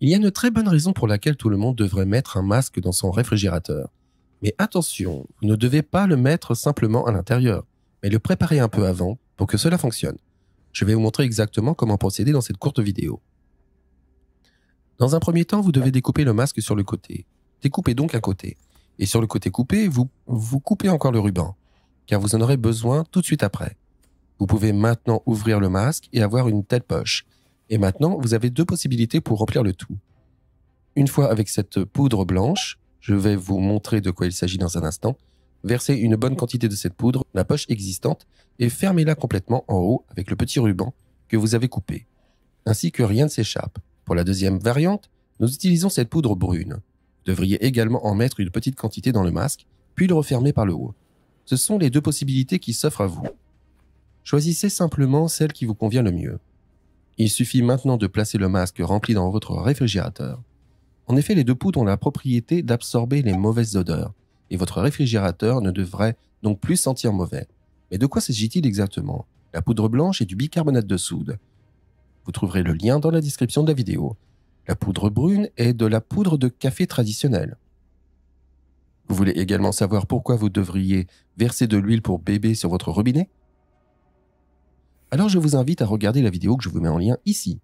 Il y a une très bonne raison pour laquelle tout le monde devrait mettre un masque dans son réfrigérateur. Mais attention, vous ne devez pas le mettre simplement à l'intérieur, mais le préparer un peu avant pour que cela fonctionne. Je vais vous montrer exactement comment procéder dans cette courte vidéo. Dans un premier temps, vous devez découper le masque sur le côté. Découpez donc un côté. Et sur le côté coupé, vous, vous coupez encore le ruban, car vous en aurez besoin tout de suite après. Vous pouvez maintenant ouvrir le masque et avoir une telle poche. Et maintenant, vous avez deux possibilités pour remplir le tout. Une fois avec cette poudre blanche, je vais vous montrer de quoi il s'agit dans un instant, versez une bonne quantité de cette poudre dans la poche existante et fermez-la complètement en haut avec le petit ruban que vous avez coupé, ainsi que rien ne s'échappe. Pour la deuxième variante, nous utilisons cette poudre brune. devriez également en mettre une petite quantité dans le masque, puis le refermer par le haut. Ce sont les deux possibilités qui s'offrent à vous. Choisissez simplement celle qui vous convient le mieux. Il suffit maintenant de placer le masque rempli dans votre réfrigérateur. En effet, les deux poudres ont la propriété d'absorber les mauvaises odeurs, et votre réfrigérateur ne devrait donc plus sentir mauvais. Mais de quoi s'agit-il exactement La poudre blanche est du bicarbonate de soude. Vous trouverez le lien dans la description de la vidéo. La poudre brune est de la poudre de café traditionnelle. Vous voulez également savoir pourquoi vous devriez verser de l'huile pour bébé sur votre robinet alors je vous invite à regarder la vidéo que je vous mets en lien ici.